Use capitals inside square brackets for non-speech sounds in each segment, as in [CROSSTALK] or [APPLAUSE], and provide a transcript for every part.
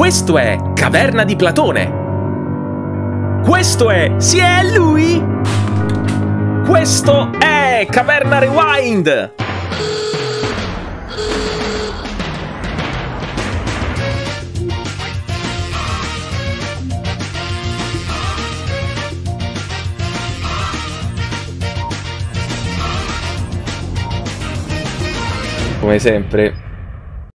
Questo è Caverna di Platone. Questo è... Si è lui! Questo è Caverna Rewind! Come sempre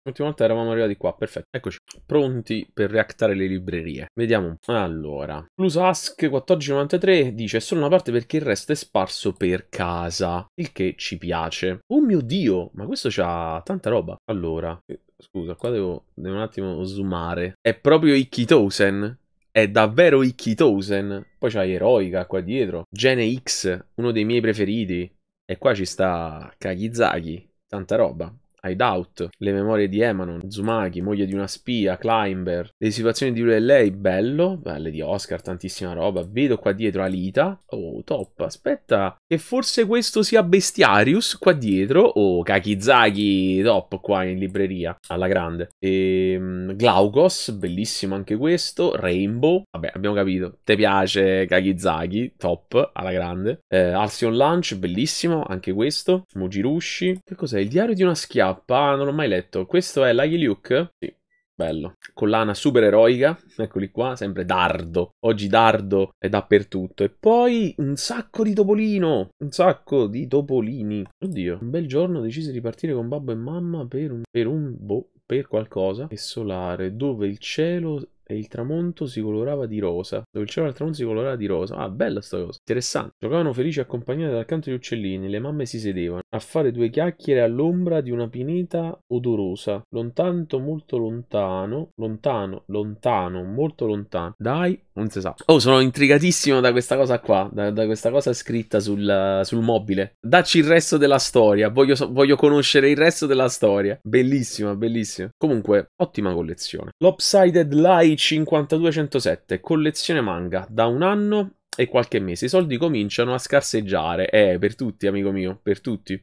L'ultima volta eravamo arrivati qua, perfetto. Eccoci, pronti per reactare le librerie. Vediamo Allora, Plus Ask 1493 dice solo una parte perché il resto è sparso per casa, il che ci piace. Oh mio Dio, ma questo c'ha tanta roba. Allora, eh, scusa, qua devo, devo un attimo zoomare. È proprio Ikkitosen? È davvero Ikkitosen? Poi c'ha Eroica qua dietro. Gene X, uno dei miei preferiti. E qua ci sta Kagizaki, tanta roba. Hideout, Le memorie di Emanon, Zumaki, Moglie di una spia, Climber, Le situazioni di lui e lei, bello, belle di Oscar, tantissima roba. Vedo qua dietro Alita, oh top, aspetta, che forse questo sia Bestiarius qua dietro, oh Kakizaki, top qua in libreria, alla grande. E, um, Glaugos, bellissimo anche questo, Rainbow, vabbè abbiamo capito, te piace Kakizaki, top, alla grande. Eh, Alcyon Lunch, bellissimo anche questo, Mojirushi, che cos'è? Il diario di una schiava K, non l'ho mai letto. Questo è Lucky Luke? Sì, bello. Collana supereroica, eccoli qua, sempre Dardo. Oggi Dardo è dappertutto. E poi un sacco di Topolino, un sacco di Topolini. Oddio, un bel giorno decise di partire con babbo e mamma per un, per un boh, per qualcosa e solare dove il cielo e il tramonto si colorava di rosa. Dove il cielo al tramonto si colorava di rosa. Ah, bella sta cosa. Interessante. Giocavano felici accompagnati dal canto di uccellini. Le mamme si sedevano a fare due chiacchiere all'ombra di una pineta odorosa. Lontano, molto lontano. Lontano, lontano, molto lontano. Dai, non si sa. Oh, sono intrigatissimo da questa cosa qua. Da, da questa cosa scritta sul, sul, mobile. Dacci il resto della storia. Voglio, voglio conoscere il resto della storia. Bellissima, bellissima. Comunque, ottima collezione. Lopsided Light. 5207, collezione manga, da un anno e qualche mese. I soldi cominciano a scarseggiare. Eh, per tutti, amico mio, per tutti.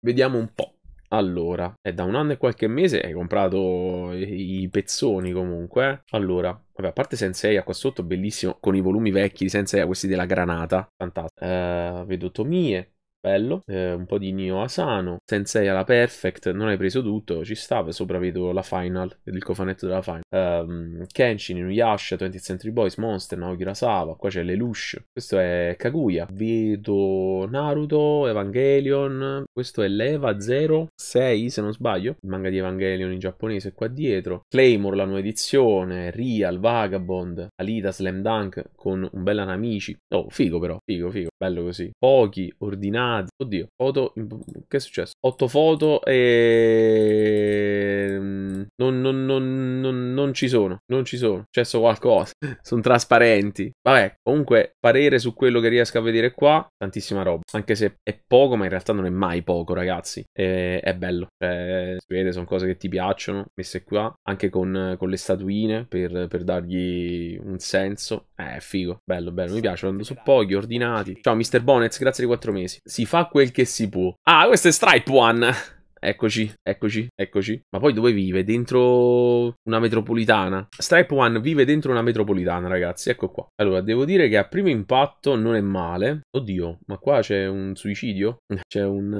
Vediamo un po'. Allora, è da un anno e qualche mese hai comprato i pezzoni comunque. Allora, vabbè, a parte Sensei qua sotto, bellissimo, con i volumi vecchi di Sensei, questi della granata. Fantastico. Uh, vedo Tomie, bello, eh, un po' di Nio Asano, Sensei alla Perfect, non hai preso tutto, ci stava, sopra vedo la final, il cofanetto della final, um, Kenshin, Inuyasha, 20th Century Boys, Monster, Naoki Urasawa, qua c'è Lelouch, questo è Kaguya, vedo Naruto, Evangelion, questo è l'Eva 06 se non sbaglio, il manga di Evangelion in giapponese qua dietro, Claymore la nuova edizione, Real, Vagabond, Alita, Slam Dunk con un bel Anamici, oh figo però, figo figo, bello così, pochi, ordinari, Ah, oddio, foto. Che è successo? Otto foto e. Mm, non, non, non, non, ci sono. Non ci sono. C'è solo qualcosa. [LAUGHS] sono trasparenti. Vabbè, comunque, parere su quello che riesco a vedere qua. Tantissima roba. Anche se è poco, ma in realtà non è mai poco, ragazzi. E, è bello. Cioè, si vede, sono cose che ti piacciono. Messe qua. Anche con, con le statuine per, per dargli un senso eh, figo, bello, bello, mi piace quando su pochi, ordinati. Ciao Mr. Bonets, grazie di quattro mesi. Si fa quel che si può. Ah, questo è Stripe One. Eccoci, eccoci, eccoci. Ma poi dove vive? Dentro una metropolitana. Stripe One vive dentro una metropolitana, ragazzi. Ecco qua. Allora, devo dire che a primo impatto non è male. Oddio, ma qua c'è un suicidio? [LAUGHS] C'è un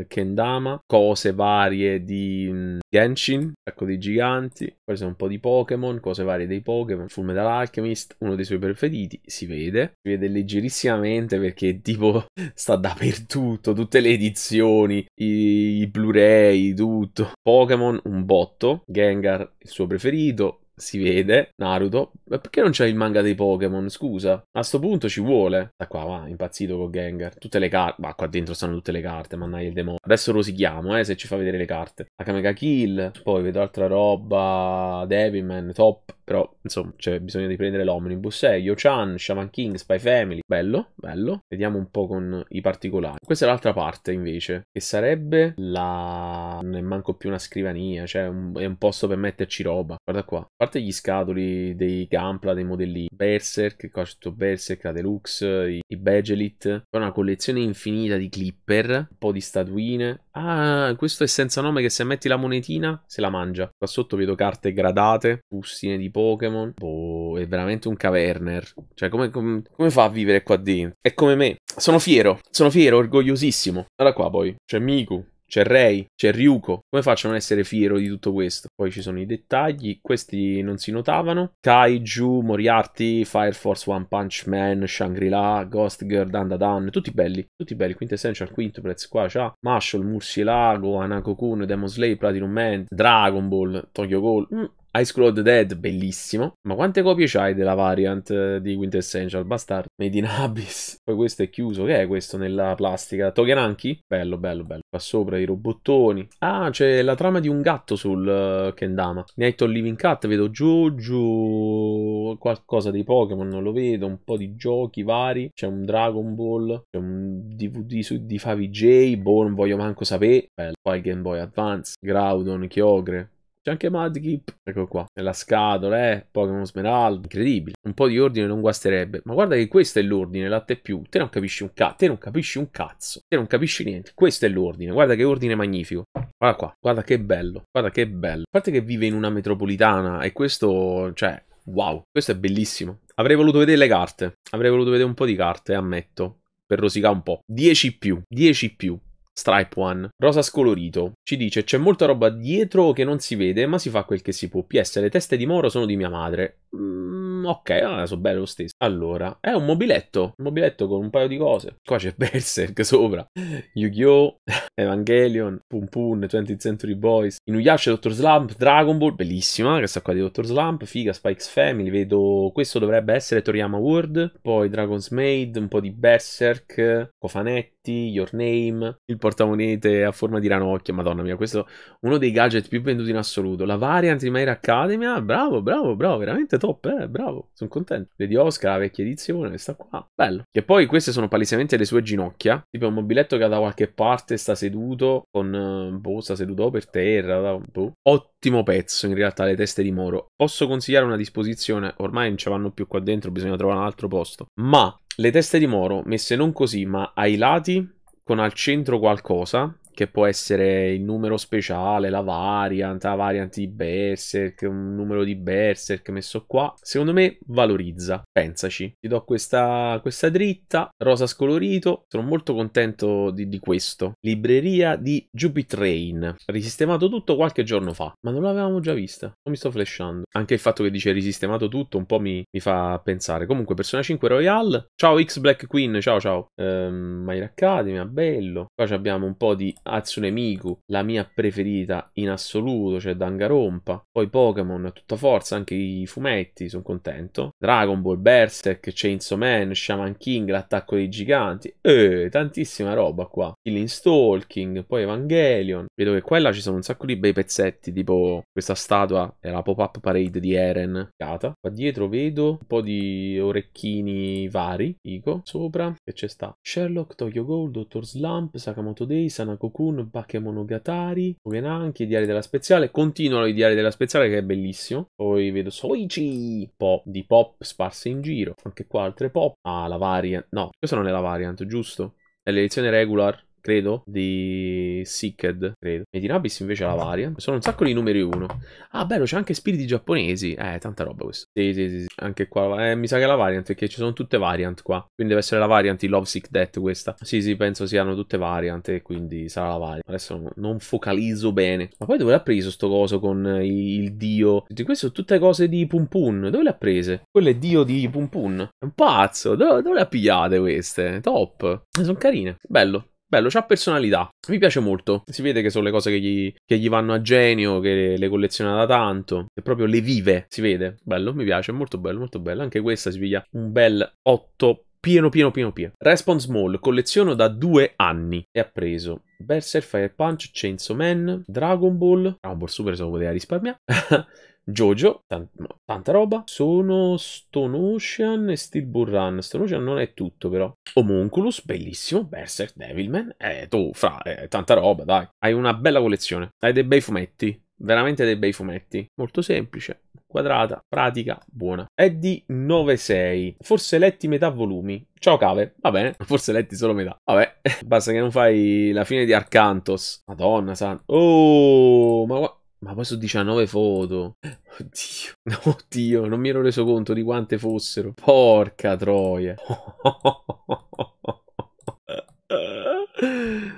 uh, kendama. Cose varie di mm, Genshin. Sacco dei giganti. Poi c'è un po' di Pokémon. Cose varie dei Pokémon. Full Metal Alchemist, uno dei suoi preferiti. Si vede. Si vede leggerissimamente perché tipo [LAUGHS] sta dappertutto. Tutte le edizioni, i, i Blu-ray direi tutto. Pokémon un botto, Gengar il suo preferito, si vede, Naruto, ma perché non c'è il manga dei Pokémon, scusa? A sto punto ci vuole. Da qua, va, impazzito con Gengar. Tutte le carte, ma qua dentro stanno tutte le carte, mannaggia il demonio. Adesso rosichiamo, eh, se ci fa vedere le carte. Akamega Kill, poi vedo altra roba, Devilman, Top. Però, insomma, c'è bisogno di prendere l'omnibus. Eh, Yo-Chan, Shaman King, Spy Family. Bello, bello. Vediamo un po' con i particolari. Questa è l'altra parte, invece, che sarebbe la... Non è manco più una scrivania, cioè un... è un posto per metterci roba. Guarda qua. A parte gli scatoli dei Gampla, dei modelli Berserk, qua c'è tutto Berserk, la Deluxe, i, i Begelit. Poi una collezione infinita di clipper, un po' di statuine. Ah, questo è senza nome che se metti la monetina se la mangia. Qua sotto vedo carte gradate, bustine di posto Pokémon. Boh, è veramente un caverner. Cioè, come, come, come, fa a vivere qua dentro? È come me. Sono fiero, sono fiero, orgogliosissimo. Guarda qua poi, c'è Miku. C'è Rei, c'è Ryuko. Come faccio a non essere fiero di tutto questo? Poi ci sono i dettagli, questi non si notavano. Kaiju, Moriarty, Fire Force One Punch Man, Shangri-La, Ghost Girl, Dandadan, tutti belli, tutti belli. Quintessential, Quintuplets, qua c'ha Mashal, Murcielago, Anakokun, Demon Slay, Platinum Man, Dragon Ball, Tokyo Ghoul. Mm, High School of the Dead, bellissimo. Ma quante copie c'hai della variant eh, di Quintessential? Bastard. Made in Abyss. [LAUGHS] Poi questo è chiuso. Che è questo nella plastica? Token Anki? Bello, bello, bello. Qua sopra i robottoni. Ah, c'è la trama di un gatto sul uh, Kendama. Night of Living Cat, vedo giù, giù. Qualcosa dei Pokémon, non lo vedo. Un po' di giochi vari. C'è un Dragon Ball. C'è un DVD su, di Favij. Boh, non voglio manco sapere. Bello. Qua il Game Boy Advance. Groudon, Kyogre. C'è anche Madkip. Ecco qua. Nella scatola, eh. Pokémon Smeralda. Incredibile. Un po' di ordine non guasterebbe. Ma guarda che questo è l'ordine, latte più. Te non capisci un cazzo. Te non capisci un cazzo. Te non capisci niente. Questo è l'ordine. Guarda che ordine magnifico. Guarda qua. Guarda che bello. Guarda che bello. A parte che vive in una metropolitana e questo, cioè, wow. Questo è bellissimo. Avrei voluto vedere le carte. Avrei voluto vedere un po' di carte, ammetto. Per rosicare un po'. 10 più. 10 più. Stripe One, rosa scolorito, ci dice c'è molta roba dietro che non si vede ma si fa quel che si può. PS le teste di Moro sono di mia madre. Mm, ok, allora sono bello lo stesso. Allora, è un mobiletto. Un mobiletto con un paio di cose. Qua c'è [LAUGHS] Berserk sopra. Yu-Gi-Oh! [LAUGHS] Evangelion, Pum Pum, 20th Century Boys, Inuyasha, Dr. Slump, Dragon Ball, bellissima eh, questa qua di Dr. Slump, figa, Spikes Family, vedo questo dovrebbe essere Toriyama World, poi Dragon's Maid, un po' di Berserk, Cofanetti, Your Name, il portamonete a forma di ranocchio. madonna mia, questo è uno dei gadget più venduti in assoluto, la variant di Maira Academia, bravo, bravo, bravo, veramente top, eh, bravo, sono contento. Lady Oscar, la vecchia edizione, questa qua, bello. Che poi queste sono palesemente le sue ginocchia, tipo un mobiletto che da qualche parte sta seduto, con, eh, boh, sta seduto per terra, boh. Ottimo pezzo, in realtà, le teste di Moro. Posso consigliare una disposizione, ormai non ci vanno più qua dentro, bisogna trovare un altro posto. Ma le teste di Moro, messe non così, ma ai lati, con al centro qualcosa, che può essere il numero speciale, la variant, la variant di Berserk, un numero di Berserk messo qua, secondo me valorizza, pensaci. Ti do questa, questa dritta, rosa scolorito, sono molto contento di, di questo. Libreria di Jupitrain, risistemato tutto qualche giorno fa, ma non l'avevamo già vista, non mi sto flashando. Anche il fatto che dice risistemato tutto un po' mi, mi fa pensare. Comunque Persona 5 Royal, ciao X Black Queen, ciao ciao, ehm, Myra Academy, bello. Qua abbiamo un po' di Atsunemiku, la mia preferita in assoluto, cioè Dangarompa, poi Pokémon tutta forza, anche i fumetti, sono contento. Dragon Ball, Berserk, Chainsaw Man, Shaman King, l'attacco dei giganti, eh, tantissima roba qua. Killing Stalking, poi Evangelion. Vedo che qua là ci sono un sacco di bei pezzetti, tipo questa statua è la pop-up parade di Eren. Qua dietro vedo un po' di orecchini vari, dico, sopra, che c'è sta Sherlock, Tokyo Gold, Dottor Slump, Sakamoto Day, Sanako Kun, Bakemonogatari, Ogenanki, Diari della Speziale. Continuano i Diari della Speziale che è bellissimo. Poi vedo Soichi, un po' di pop sparse in giro. Anche qua altre pop. Ah, la variant. No, questa non è la variant, giusto? È l'edizione regular credo, di Seeked, credo. Medirabis invece la varia. Sono un sacco di numeri 1. Ah, bello, c'è anche spiriti giapponesi. Eh, tanta roba questo. Sì, sì, sì, sì. Anche qua. Eh, mi sa che è la variant, perché ci sono tutte variant qua. Quindi deve essere la variant di Love Sick Death questa. Sì, sì, penso siano tutte variant e quindi sarà la variant. Adesso non focalizzo bene. Ma poi dove l'ha preso sto coso con eh, il dio? Tutte queste sono tutte cose di Pum Pum. Dove le ha prese? Quello è dio di Pum Pum. È un pazzo. Dove, dove le ha pigliate queste? Top. Eh, sono carine. Bello. Bello, c'ha personalità. Mi piace molto. Si vede che sono le cose che gli, che gli vanno a genio, che le colleziona da tanto. E proprio le vive, si vede. Bello, mi piace, molto bello, molto bello. Anche questa si piglia un bel 8 pieno pieno pieno pieno. Response Mall, colleziono da due anni e ha preso Berserk, Fire Punch, Chainsaw Man, Dragon Ball, Dragon Ball Super se lo poteva risparmiare, [LAUGHS] Jojo, tant- tanta roba, sono Stone Ocean e Steel Bull Run, Stone Ocean non è tutto però, Homunculus, bellissimo, Berserk, Devilman, eh tu fra, eh, tanta roba dai, hai una bella collezione, hai dei bei fumetti, veramente dei bei fumetti, molto semplice, quadrata, pratica, buona. È di 9,6. Forse letti metà volumi. Ciao cave, va bene, [LAUGHS] forse letti solo metà. Vabbè, [LAUGHS] basta che non fai la fine di Arcantos. Madonna santa. Oh, ma guarda. Ma poi su 19 foto. [LAUGHS] Oddio, oddio, non mi ero reso conto di quante fossero. Porca troia.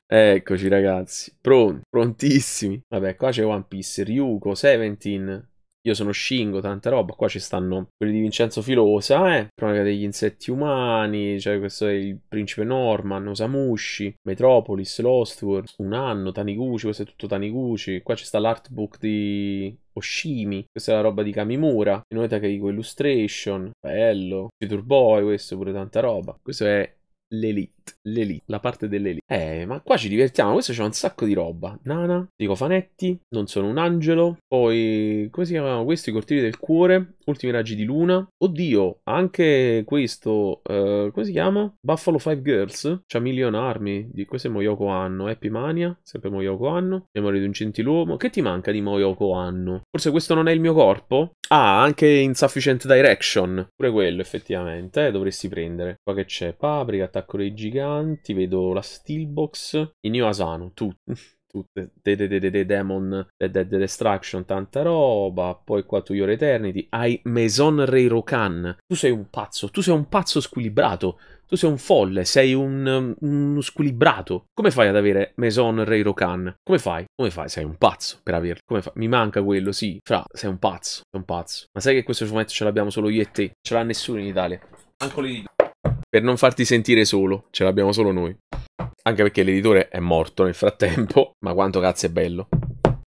Eccoci ragazzi, pronti, prontissimi. Vabbè, qua c'è One Piece, Ryuko, 17. Io sono Shingo, tanta roba. Qua ci stanno quelli di Vincenzo Filosa, eh. Cronaca degli insetti umani. Cioè, questo è il principe Norman, Osamushi, Metropolis, Lostworld, Un anno, Taniguchi. Questo è tutto Taniguchi. Qua ci sta l'artbook di Oshimi. Questa è la roba di Kamimura. Inoltre che Illustration. Bello. Future Boy, questo pure tanta roba. Questo è l'Elite l'elite. L'elite, la parte dell'elite. Eh, ma qua ci divertiamo. Questo c'è un sacco di roba. Nana, Dico Fanetti, Non sono un angelo. Poi, come si chiamavano questi? I cortili del cuore. Ultimi raggi di luna. Oddio, anche questo. Uh, come si chiama? Buffalo Five Girls. C'ha Million Army. Di questo è Moyoko Anno. Happy Mania. Sempre Moyoko Anno. Memoria di un gentiluomo. Che ti manca di Moyoko Anno? Forse questo non è il mio corpo? Ah, anche Insufficient Direction. Pure quello, effettivamente. Eh, dovresti prendere. Qua che c'è? Paprika, attacco dei giganti giganti, vedo la Steelbox, new Asano, tutti. [LAUGHS] tutte de, de, de, de, Demon de, de, de Destruction, tanta roba. Poi qua To Your Eternity. Hai Maison Reirokan. Tu sei un pazzo, tu sei un pazzo squilibrato. Tu sei un folle, sei un, uno squilibrato. Come fai ad avere Maison Reirokan? Come fai? Come fai? Sei un pazzo per averlo. Come fai? Mi manca quello, sì. Fra, sei un pazzo, sei un pazzo. Ma sai che questo fumetto ce l'abbiamo solo io e te? Ce l'ha nessuno in Italia. Anche lì per non farti sentire solo, ce l'abbiamo solo noi. Anche perché l'editore è morto nel frattempo, [LAUGHS] ma quanto cazzo è bello.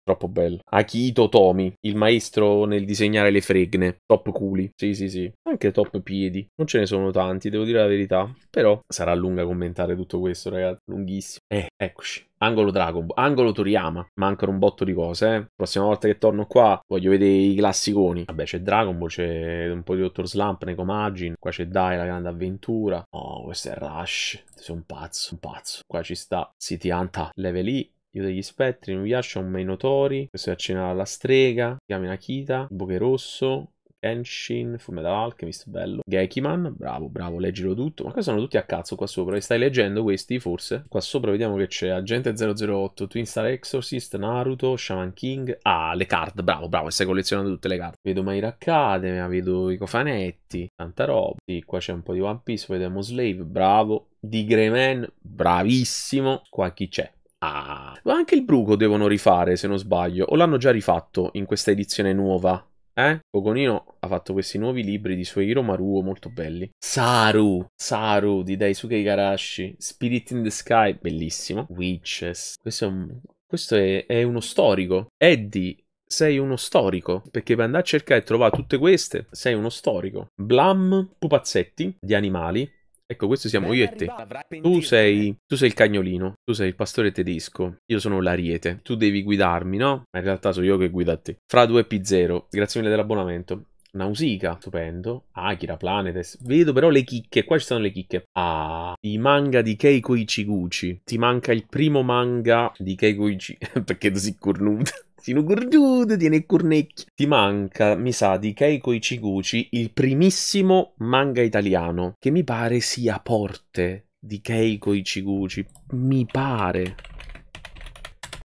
Troppo bello. Akito Tomi, il maestro nel disegnare le fregne. Top culi. Sì, sì, sì. Anche top piedi. Non ce ne sono tanti, devo dire la verità. Però sarà lunga commentare tutto questo, ragazzi. Lunghissimo. Eh, eccoci. Angolo Dragon, Angolo Toriyama, mancano un botto di cose. Eh. Prossima volta che torno qua voglio vedere i classiconi. Vabbè, c'è Dragon Ball, c'è un po' di Dr. Slump, Necomagin. Qua c'è Dai, la grande avventura. Oh, questo è Rush. Sei un pazzo, un pazzo. Qua ci sta City Hunter, Level E. Io degli spettri, Inuyasha, un mai notori. Questo è accennato alla strega. Chiami Nakita, Bokeh Rosso, Kenshin, da Alchemist, bello. Gekiman, bravo, bravo, leggilo tutto. Ma qua sono tutti a cazzo qua sopra. Stai leggendo questi, forse? Qua sopra vediamo che c'è Agente 008, Twin Star Exorcist, Naruto, Shaman King. Ah, le card, bravo, bravo, stai collezionando tutte le card. Vedo Maira Academia, vedo i cofanetti, tanta roba. Sì, qua c'è un po' di One Piece, vediamo Slave, bravo. Di Greyman, bravissimo. Qua chi c'è? Ah, ma anche il bruco devono rifare, se non sbaglio. O l'hanno già rifatto in questa edizione nuova? Eh? Coconino ha fatto questi nuovi libri di Suehiro Maruo molto belli. Saru, Saru di Daisuke Igarashi, Spirit in the Sky, bellissimo. Witches, questo è, un, questo è, è uno storico. Eddie, sei uno storico, perché per andare a cercare e trovare tutte queste, sei uno storico. Blam, pupazzetti di animali, Ecco, questo siamo io e te. Tu sei, eh. tu sei il cagnolino, tu sei il pastore tedesco, io sono l'ariete. Tu devi guidarmi, no? Ma in realtà sono io che guido a te. Fra 2 P0, grazie mille dell'abbonamento. Nausica, stupendo. Akira, Planetes. Vedo però le chicche, qua ci sono le chicche. Ah, i manga di Keiko Ichiguchi. Ti manca il primo manga di Keiko Ichiguchi, [LAUGHS] perché tu sei cornuta gattino gorduto, tiene il Ti manca, mi sa, di Keiko Ichiguchi il primissimo manga italiano, che mi pare sia Porte di Keiko Ichiguchi. Mi pare.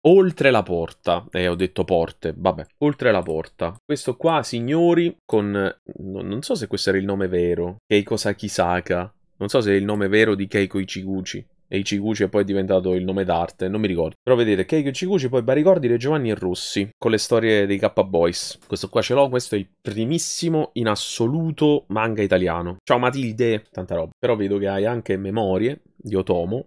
Oltre la porta, eh, ho detto porte, vabbè, oltre la porta. Questo qua, signori, con... non so se questo era il nome vero, Keiko Sakisaka, non so se è il nome vero di Keiko Ichiguchi e Ichiguchi è poi diventato il nome d'arte, non mi ricordo. Però vedete, Keiko Ichiguchi, poi Baricordi, Re Giovanni e Rossi, con le storie dei K-Boys. Questo qua ce l'ho, questo è il primissimo in assoluto manga italiano. Ciao Matilde, tanta roba. Però vedo che hai anche memorie di Otomo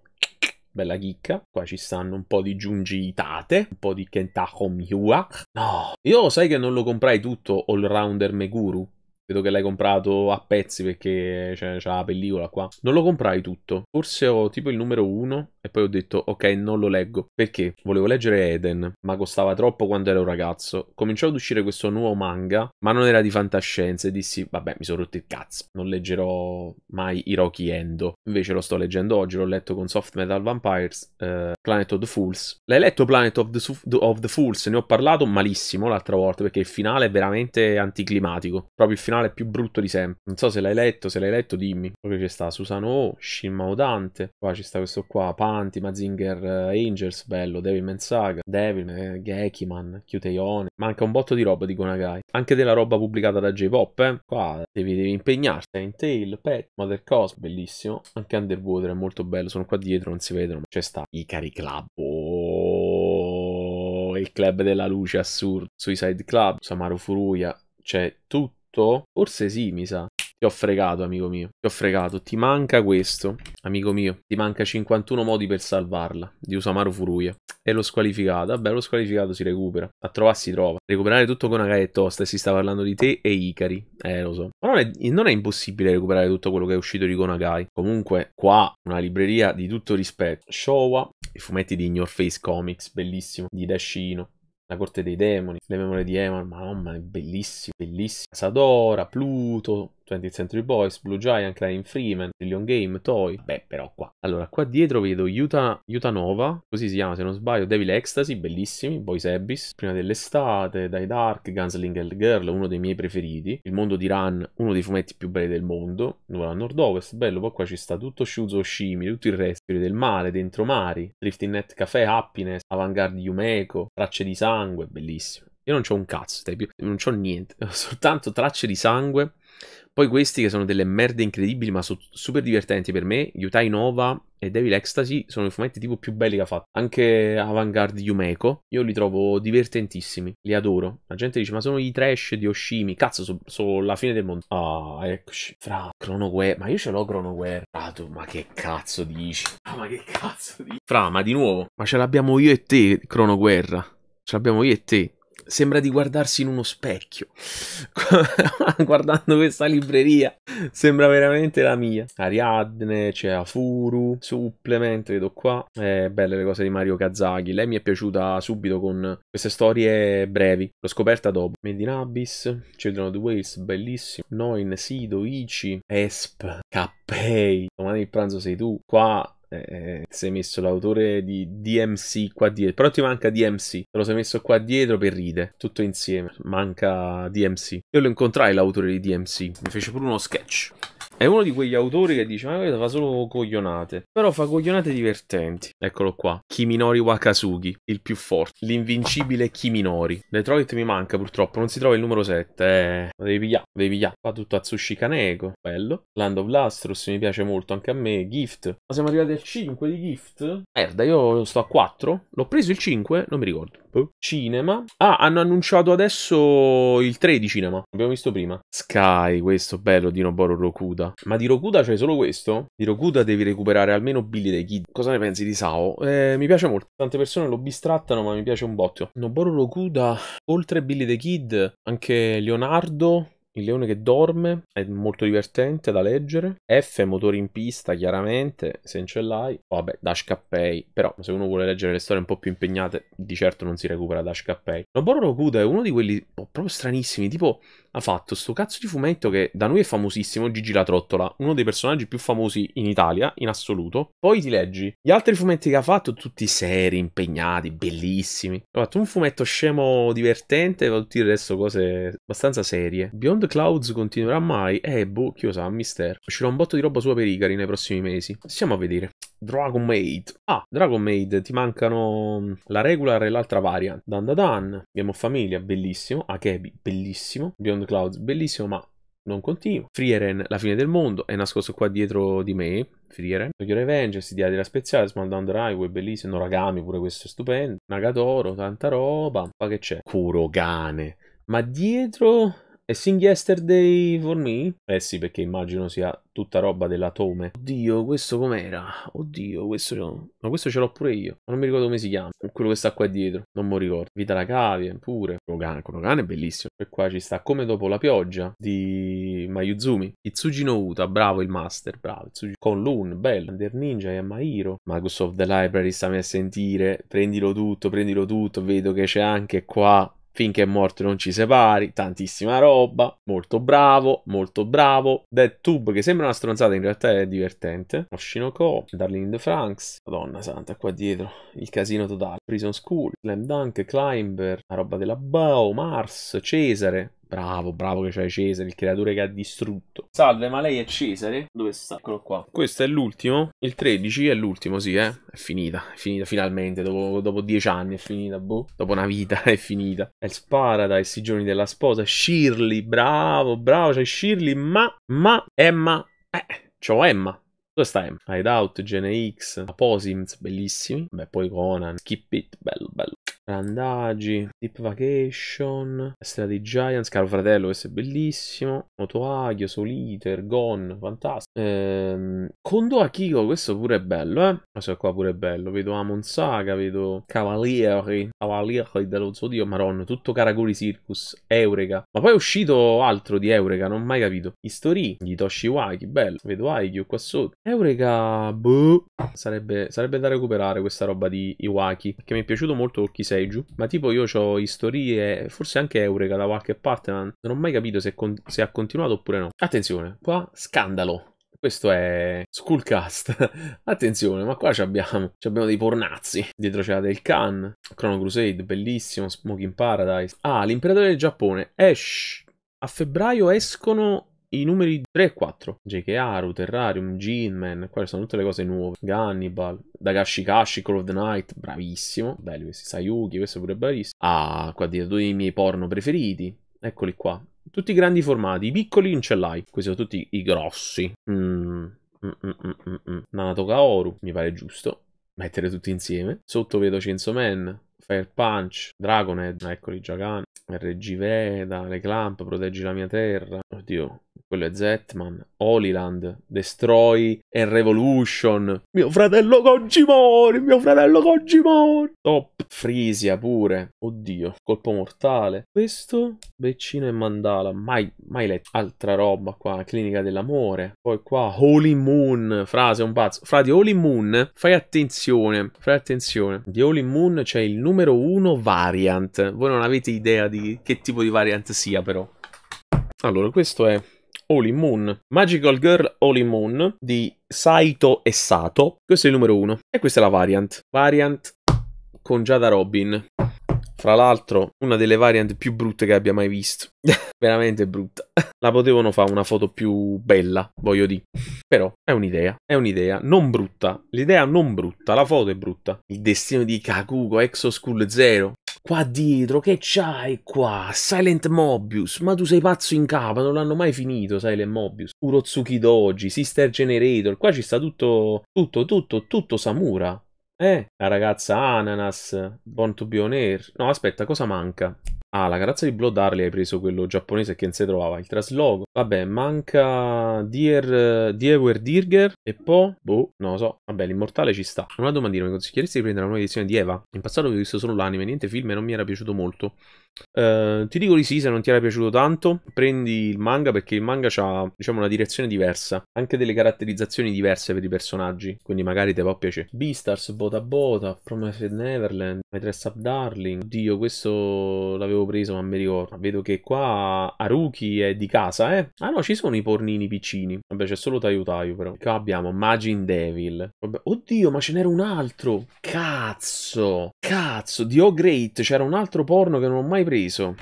bella chicca. Qua ci stanno un po' di giungitate. un po' di Kentako Miura. No, io sai che non lo comprai tutto Allrounder Meguru. Vedo che l'hai comprato a pezzi perché c'è, la pellicola qua. Non lo comprai tutto. Forse ho tipo il numero 1 e poi ho detto ok non lo leggo perché volevo leggere Eden ma costava troppo quando ero ragazzo cominciò ad uscire questo nuovo manga ma non era di fantascienza e dissi vabbè mi sono rotto il cazzo non leggerò mai Hiroki Endo invece lo sto leggendo oggi l'ho letto con Soft Metal Vampires eh, Planet of the Fools l'hai letto Planet of the, of the Fools ne ho parlato malissimo l'altra volta perché il finale è veramente anticlimatico proprio il finale più brutto di sempre non so se l'hai letto se l'hai letto dimmi poi c'è sta Susano Shin Maudante qua ci sta questo qua Pan importanti, Mazinger eh, Angels, bello, Devilman Saga, Devilman, eh, Gekiman, Kyuteione, manca un botto di roba di Gonagai, anche della roba pubblicata da J-Pop, eh? qua devi, devi impegnarti, Tail, Pet, Mother Cos, bellissimo, anche Underwater è molto bello, sono qua dietro, non si vedono, c'è sta Icari Club, oh, il club della luce assurdo, Suicide Club, Samaru Furuya, c'è tutto Forse sì, mi sa. Ti ho fregato, amico mio. Ti ho fregato. Ti manca questo, amico mio. Ti manca 51 modi per salvarla. Di Usamaru Furuya. E lo squalificato. Vabbè, lo squalificato si recupera. A trovarsi si trova. Recuperare tutto con Agai è tosta. E si sta parlando di te e Ikari. Eh, lo so. Ma non è, non è impossibile recuperare tutto quello che è uscito di Konagai. Comunque, qua una libreria di tutto rispetto. Showa, i fumetti di In Your Face Comics, bellissimo, di Dashino. La corte dei demoni, le memorie di Eman, mamma, è bellissimo, bellissimo. Sadora, Pluto, 20th Century Boys, Blue Giant, Klein Freeman, Trillion Game, Toy. Beh, però qua. Allora, qua dietro vedo Utah, Utah Nova, così si chiama se non sbaglio, Devil Ecstasy, bellissimi, Boys Abyss, Prima dell'estate, Die Dark, Gunslinger Girl, uno dei miei preferiti, Il mondo di Run, uno dei fumetti più belli del mondo, Nuova Nord-Ovest, bello, poi qua ci sta tutto Shuzo Shimi, tutto il resto, del mare, Dentro Mari, Drifting Net Café, Happiness, Avantgarde Yumeko, Tracce di Sangue, bellissimo. Io non c'ho un cazzo, non c'ho niente, ho [LAUGHS] soltanto tracce di sangue poi questi che sono delle merde incredibili ma sono super divertenti per me, Yutai Nova e Devil Ecstasy sono i fumetti tipo più belli che ha fatto. Anche Avantgarde Yumeko, io li trovo divertentissimi, li adoro. La gente dice ma sono i trash di Oshimi, cazzo sono so la fine del mondo. Ah, eccoci. Fra Chronoware, ma io ce l'ho Chronoware. Ah, tu, ma che cazzo dici? Ah, ma che cazzo dici? Fra, ma di nuovo, ma ce l'abbiamo io e te Cronoguerra. Ce l'abbiamo io e te sembra di guardarsi in uno specchio. [LAUGHS] Guardando questa libreria, sembra veramente la mia. Ariadne, c'è Afuru, Supplement, vedo qua. Eh, belle le cose di Mario Kazaki. Lei mi è piaciuta subito con queste storie brevi. L'ho scoperta dopo. Made in Abyss, Children of the Wales, bellissimo. Noin, Sido, Ichi, Esp, Cappei. Domani il pranzo sei tu. Qua eh, eh, sei messo l'autore di DMC qua dietro. Però ti manca DMC. Te lo sei messo qua dietro per ride. Tutto insieme. Manca DMC. Io lo incontrai l'autore di DMC. Mi fece pure uno sketch. È uno di quegli autori che dice: Ma questo fa solo coglionate. Però fa coglionate divertenti. Eccolo qua. Kiminori Wakasugi, il più forte. L'invincibile Kiminori. Detroit mi manca purtroppo, non si trova il numero 7. Eh, Ma devi pigliare, devi pigliare. Fa tutto a Tsushikaneko. Bello. Land of Lastros mi piace molto anche a me. Gift. Ma siamo arrivati al 5 di Gift? Merda, io sto a 4. L'ho preso il 5? Non mi ricordo. Boh. Cinema. Ah, hanno annunciato adesso il 3 di cinema. Abbiamo visto prima. Sky, questo bello di Noboru Rokuda. Ma di Rokuda c'è solo questo? Di Rokuda devi recuperare almeno Billy the Kid. Cosa ne pensi di Sao? Eh, mi piace molto. Tante persone lo bistrattano, ma mi piace un botto. Noboru Rokuda, oltre Billy the Kid, anche Leonardo. Il leone che dorme è molto divertente da leggere. F, motori in pista, chiaramente, se non ce l'hai. Vabbè, Dash Cappei. Però, se uno vuole leggere le storie un po' più impegnate, di certo non si recupera Dash Cappei. Noboro Rokuda è uno di quelli proprio stranissimi, tipo ha fatto sto cazzo di fumetto che da noi è famosissimo, Gigi La Trottola, uno dei personaggi più famosi in Italia, in assoluto. Poi ti leggi gli altri fumetti che ha fatto, tutti seri, impegnati, bellissimi. Ha fatto un fumetto scemo divertente, va tutto il resto cose abbastanza serie. Beyond Clouds continuerà mai? Eh, boh, chi lo sa, mister. Uscirà un botto di roba sua per Icari nei prossimi mesi. Stiamo a vedere. Dragon Maid. Ah, Dragon Maid, ti mancano mm, la regular e l'altra variant. Dan da Dan, Game of Famiglia, bellissimo. Akebi, bellissimo. Beyond SoundCloud, bellissimo ma non continuo. Frieren, la fine del mondo, è nascosto qua dietro di me. Frieren, Tokyo Revengers, idea della Speziale, Small Down the Highway, bellissimo. Noragami, pure questo è stupendo. Nagatoro, tanta roba. Qua che c'è? Kurogane. Ma dietro e Sing Yesterday for Me? Eh sì, perché immagino sia tutta roba dell'atome. Oddio, questo com'era? Oddio, questo... Ma questo ce l'ho pure io. Ma non mi ricordo come si chiama. Quello che sta qua dietro. Non mi ricordo. Vita la cavia, pure. Konogan, Konogan è bellissimo. E qua ci sta Come dopo la pioggia di Mayuzumi. Itsuji no Uta, bravo il master, bravo. Itsuji... Con Loon, bello. Under Ninja, Yamahiro. Magus of the Library, stami a sentire. Prendilo tutto, prendilo tutto. Vedo che c'è anche qua finché è morto non ci separi, tantissima roba, molto bravo, molto bravo, Dead Tube che sembra una stronzata in realtà è divertente, Oshinoko, Darling the Franks, madonna santa qua dietro, il casino totale, Prison School, Slam Dunk, Climber, la roba della Bao, Mars, Cesare, Bravo, bravo che c'è Cesare, il creatore che ha distrutto. Salve, ma lei è Cesare? Dove sta? Eccolo qua. Questo è l'ultimo. Il 13 è l'ultimo, sì, eh. È finita, è finita finalmente. Dopo, dopo dieci anni è finita, boh. Dopo una vita [LAUGHS] è finita. Hell's Paradise, i giorni della sposa. Shirley, bravo, bravo, c'è Shirley, ma, ma, Emma, eh, c'ho Emma. Dove sta Emma? Hideout, X, Aposims, bellissimi. Beh, poi Conan, Skip It, bello, bello. Randagi, Deep Vacation, Estera di Giants, caro fratello, questo è bellissimo. Motoagio, Soliter, Gone, fantastico. Ehm, Kondo Akiko, questo pure è bello, eh. Questo qua pure è bello. Vedo Amon Saga, vedo Cavalieri, Cavalieri dello Zodio, Maron, tutto Caraguri Circus, Eureka. Ma poi è uscito altro di Eureka, non ho mai capito. History di Toshiwaki, bello. Vedo Aikyu qua sotto. Eureka, boh. Sarebbe, sarebbe da recuperare questa roba di Iwaki, perché mi è piaciuto molto col Kisei. 6 giù, ma tipo io ho istorie, forse anche Eureka da qualche parte, ma non ho mai capito se, con- se ha continuato oppure no. Attenzione, qua scandalo. Questo è Skullcast. [LAUGHS] Attenzione, ma qua c'abbiamo, abbiamo dei pornazzi. Dietro c'è la del Khan, Chrono Crusade, bellissimo, Smoking Paradise. Ah, l'imperatore del Giappone, Ash. A febbraio escono i numeri 3 e 4. J.K. Aru, Terrarium, Ginman, quelle sono tutte le cose nuove. Gannibal, Dagashi Call of the Night, bravissimo. Belli questi, Sayuki, questo pure bravissimo. Ah, qua dietro due dei miei porno preferiti. Eccoli qua. Tutti i grandi formati, i piccoli non ce l'hai. Questi sono tutti i grossi. Mm, mm, mm, mm Nanato Kaoru, mi pare giusto. Mettere tutti insieme. Sotto vedo Censo Man, Fire Punch, Dragonhead, eccoli Jagan, RG Veda, Reclamp, Proteggi la mia terra, oddio, quello è Zetman, Holyland, Destroy e Revolution, mio fratello Kojimori, mio fratello Kojimori, top, Frisia pure, oddio, colpo mortale, questo, Beccino e Mandala, mai, mai letto, altra roba qua, Clinica dell'amore, poi qua, Holy Moon, frase un pazzo, fra di Holy Moon, fai attenzione, fai attenzione, di Holy Moon c'è il numero numero 1 variant. Voi non avete idea di che tipo di variant sia però. Allora, questo è Holy Moon, Magical Girl Holy Moon di Saito e Sato. Questo è il numero 1 e questa è la variant. Variant con Giada Robin. Fra l'altro, una delle variant più brutte che abbia mai visto. [LAUGHS] Veramente brutta. [LAUGHS] La potevano fare una foto più bella, voglio dire. Però è un'idea, è un'idea non brutta. L'idea non brutta, la foto è brutta. Il destino di Kakugo, Exoschool Zero. Qua dietro, che c'hai qua? Silent Mobius, ma tu sei pazzo in capo, non l'hanno mai finito Silent Mobius. Urozuki Doji, Sister Generator, qua ci sta tutto, tutto, tutto, tutto Samura. Eh, la ragazza Ananas, Born to be on air. No, aspetta, cosa manca? Ah, la carazza di Blood Harley hai preso quello giapponese che non si trovava, il traslogo. Vabbè, manca Dear, Diewer Dirger e poi... Boh, non lo so. Vabbè, l'immortale ci sta. Una domandina, mi consiglieresti di prendere una nuova edizione di Eva? In passato avevo visto solo l'anime, niente film e non mi era piaciuto molto. Eh, ti dico di sì se non ti era piaciuto tanto, prendi il manga perché il manga ha diciamo una direzione diversa, anche delle caratterizzazioni diverse per i personaggi, quindi magari ti a piacere. Beastars, Bota Bota, Promised Neverland, My Dress Up Darling, oddio questo l'avevo preso ma mi ricordo, vedo che qua Aruki è di casa eh. Ah no ci sono i pornini piccini, vabbè c'è solo Tayu Tayu però. Qua abbiamo Magin Devil, vabbè, oddio ma ce n'era un altro, cazzo, cazzo, di O Great c'era un altro porno che non ho mai mai preso.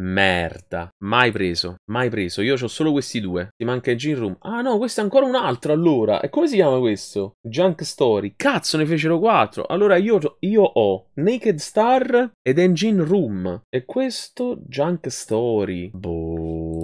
Merda, mai preso, mai preso. Io ho solo questi due. Ti manca il Gin Room. Ah no, questo è ancora un altro allora. E come si chiama questo? Junk Story. Cazzo, ne fecero quattro. Allora io, io ho Naked Star ed Engine Room. E questo Junk Story. Boh.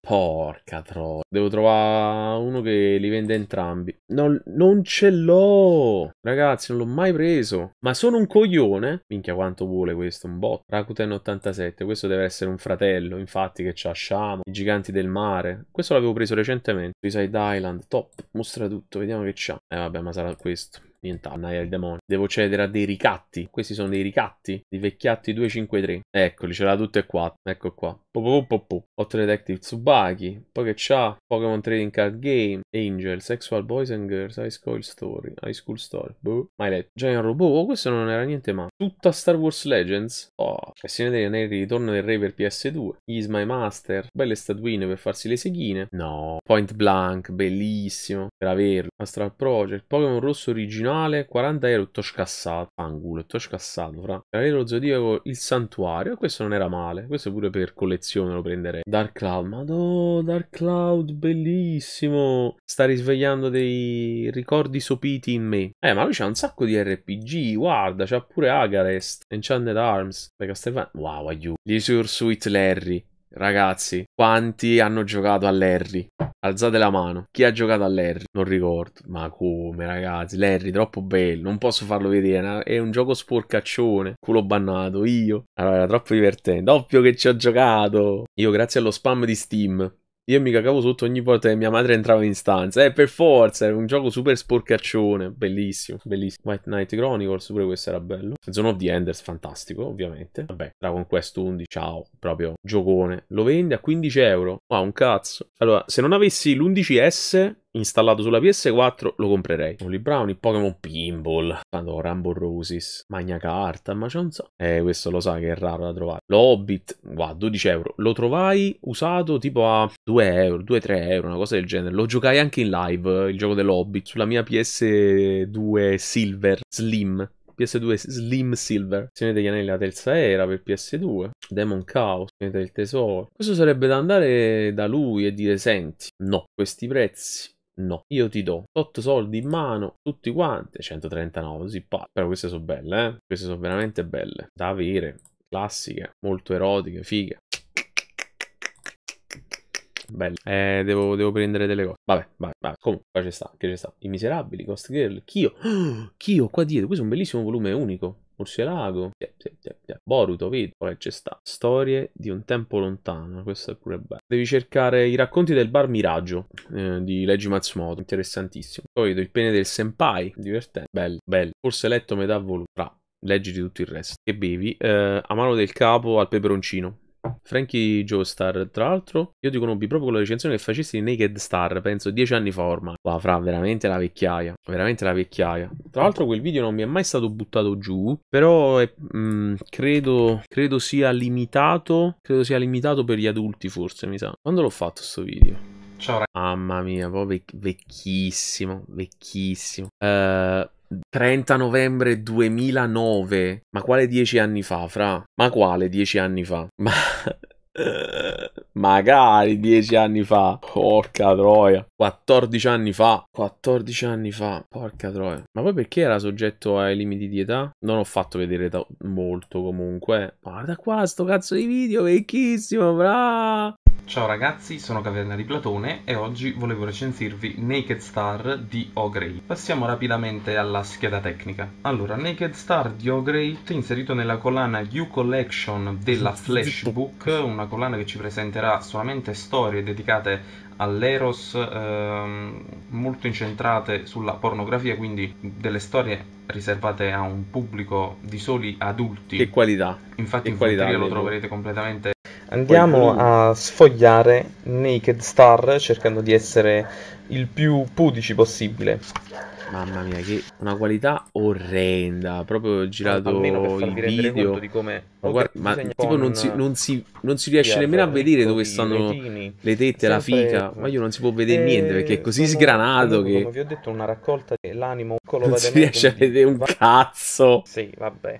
Porca troia. Devo trovare uno che li vende entrambi. Non, non ce l'ho. Ragazzi, non l'ho mai preso. Ma sono un coglione. Minchia, quanto vuole questo? Un bot. Rakuten 87. Questo deve essere un fratello. Infatti, che c'ha Shamo. I giganti del mare. Questo l'avevo preso recentemente. Suicide Island. Top. Mostra tutto. Vediamo che c'ha. Eh, vabbè, ma sarà questo nient'altro. Annaia eh, il demonio. Devo cedere a dei ricatti. Questi sono dei ricatti di vecchiatti 253. Eccoli, ce l'ha tutte e quattro. Ecco qua. Popopopopo. Otto Detective Tsubaki. Poi che c'ha? Pokémon Trading Card Game. Angel. Sexual Boys and Girls. High School Story. High School Story. Boh. Mai letto. Giant Robot. Oh, questo non era niente male. Tutta Star Wars Legends. Oh. Cassineteria nel ritorno del re per PS2. Is My Master. Belle statuine per farsi le seghine. No. Point Blank. Bellissimo. Per averlo. Astral Project. Pokémon Rosso originale originale, 40 euro tutto scassato, angulo tutto scassato, fra. Cavaliero Zodiaco il santuario, questo non era male, questo è pure per collezione lo prenderei. Dark Cloud, madonna Dark Cloud, bellissimo, sta risvegliando dei ricordi sopiti in me. Eh, ma lui c'ha un sacco di RPG, guarda, c'ha pure Agarest, Enchanted Arms, Castlevania, wow, aiuto. Gli Sur Sweet Larry, Ragazzi, quanti hanno giocato a Larry? Alzate la mano. Chi ha giocato a Larry? Non ricordo. Ma come, ragazzi? Larry, troppo bello. Non posso farlo vedere. È un gioco sporcaccione. Culo bannato, io. Allora, era troppo divertente. Doppio che ci ho giocato. Io, grazie allo spam di Steam, io mi cagavo sotto ogni volta che mia madre entrava in stanza. Eh, per forza, era un gioco super sporcaccione. Bellissimo, bellissimo. White Knight Chronicles, pure questo era bello. Zone of the Enders, fantastico, ovviamente. Vabbè, Dragon Quest 11, ciao, proprio giocone. Lo vendi a 15 euro. Wow, un cazzo. Allora, se non avessi l'11S, installato sulla PS4 lo comprerei. Molly Brownie, Pokémon Pinball, Tanto Rumble Roses, Magna Carta, ma c'è un so. Eh, questo lo sa che è raro da trovare. L'Hobbit, Hobbit, guarda, 12 euro. Lo trovai usato tipo a 2 euro, 2-3 euro, una cosa del genere. Lo giocai anche in live, il gioco dell'Hobbit, sulla mia PS2 Silver Slim. PS2 Slim Silver, Signore degli Anelli la terza era per PS2, Demon Chaos, Signore del Tesoro. Questo sarebbe da andare da lui e dire senti, no, questi prezzi No, io ti do 8 soldi in mano, tutti quanti, 139, così pa. Però queste sono belle, eh? Queste sono veramente belle, da avere, classiche, molto erotiche, fighe. Bello. Eh, devo, devo, prendere delle cose. Vabbè, vabbè, vabbè. Comunque, qua ci sta, che ci sta. I Miserabili, Ghost Girl, Kio. Oh, Kio, qua dietro. Questo è un bellissimo volume unico. Murcielago, yeah, yeah, yeah, yeah. Boruto, vedo, c'è sta. Storie di un tempo lontano, eh, questo è pure bello. Devi cercare i racconti del bar Miraggio eh, di Leggi Matsumoto, interessantissimo. Poi vedo Il pene del senpai, divertente, bello, bello. Forse letto metà voluto, tra, di tutto il resto. E bevi, eh, a mano del capo al peperoncino Frankie Joestar, tra l'altro, io ti conobbi proprio con la recensione che facesti di Naked Star, penso dieci anni fa ormai. Wow, fra, veramente la vecchiaia, veramente la vecchiaia. Tra l'altro quel video non mi è mai stato buttato giù, però è, mh, mm, credo, credo sia limitato, credo sia limitato per gli adulti forse, mi sa. Quando l'ho fatto sto video? Ciao ragazzi. Mamma mia, proprio vecchissimo, vecchissimo. Ehm... Uh, 30 novembre 2009. Ma quale dieci anni fa, fra? Ma quale dieci anni fa? [LAUGHS] Ma... Magari dieci anni fa. Porca troia. 14 anni fa. 14 anni fa. Porca troia. Ma poi perché era soggetto ai limiti di età? Non ho fatto vedere t- molto comunque. Guarda qua sto cazzo di video vecchissimo, bra. Ciao ragazzi, sono Caverna di Platone e oggi volevo recensirvi Naked Star di O'Grey. Passiamo rapidamente alla scheda tecnica. Allora, Naked Star di O'Grey è inserito nella collana U Collection della Flashbook, una collana che ci presenterà solamente storie dedicate all'eros, ehm, molto incentrate sulla pornografia, quindi delle storie riservate a un pubblico di soli adulti. Che qualità! Infatti che in qualità, lo troverete completamente Andiamo a sfogliare Naked Star cercando di essere il più pudici possibile. Mamma mia, che una qualità orrenda. Proprio ho girato il video. Di come... Ma, guarda, ma tipo non si, eh, non, si, non si, riesce nemmeno a eh, vedere dove stanno retini, le tette, la fica. Ma io non si può vedere e... Eh, niente perché è così sono, sgranato. Sono, che... Come vi ho detto, una raccolta dell'animo. Non si riesce a vedere un cazzo. Sì, vabbè.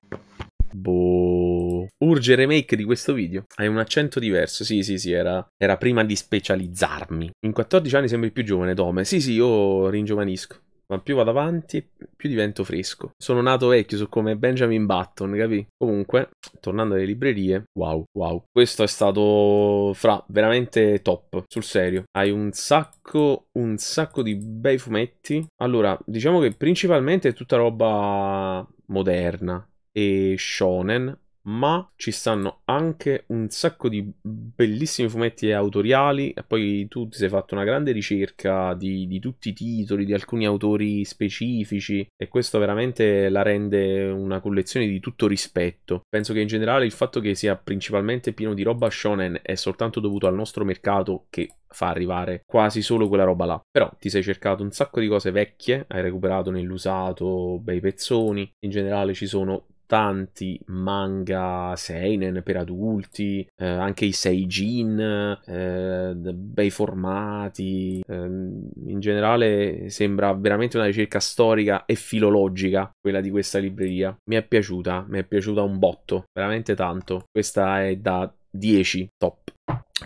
Boh urge remake di questo video. Hai un accento diverso, sì sì sì, era, era prima di specializzarmi. In 14 anni sembri più giovane, Tom. Sì sì, io ringiovanisco ma più vado avanti, più divento fresco. Sono nato vecchio, su come Benjamin Button, capi? Comunque, tornando alle librerie, wow, wow. Questo è stato, fra, veramente top, sul serio. Hai un sacco, un sacco di bei fumetti. Allora, diciamo che principalmente è tutta roba moderna e shonen, ma ci stanno anche un sacco di bellissimi fumetti autoriali e poi tu ti sei fatto una grande ricerca di, di, tutti i titoli, di alcuni autori specifici e questo veramente la rende una collezione di tutto rispetto. Penso che in generale il fatto che sia principalmente pieno di roba shonen è soltanto dovuto al nostro mercato che fa arrivare quasi solo quella roba là. Però ti sei cercato un sacco di cose vecchie, hai recuperato nell'usato bei pezzoni, in generale ci sono tanti manga seinen per adulti, eh, anche i seijin, eh, bei formati, eh, in generale sembra veramente una ricerca storica e filologica quella di questa libreria. Mi è piaciuta, mi è piaciuta un botto, veramente tanto. Questa è da 10 top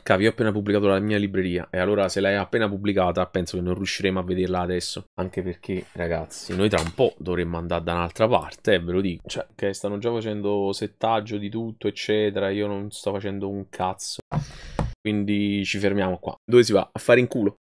Cavi, io ho appena pubblicato la mia libreria e allora se l'hai appena pubblicata penso che non riusciremo a vederla adesso. Anche perché, ragazzi, noi tra un po' dovremmo andare da un'altra parte, eh, ve lo dico. Cioè, che stanno già facendo settaggio di tutto, eccetera. Io non sto facendo un cazzo. Quindi ci fermiamo qua. Dove si va? A fare in culo.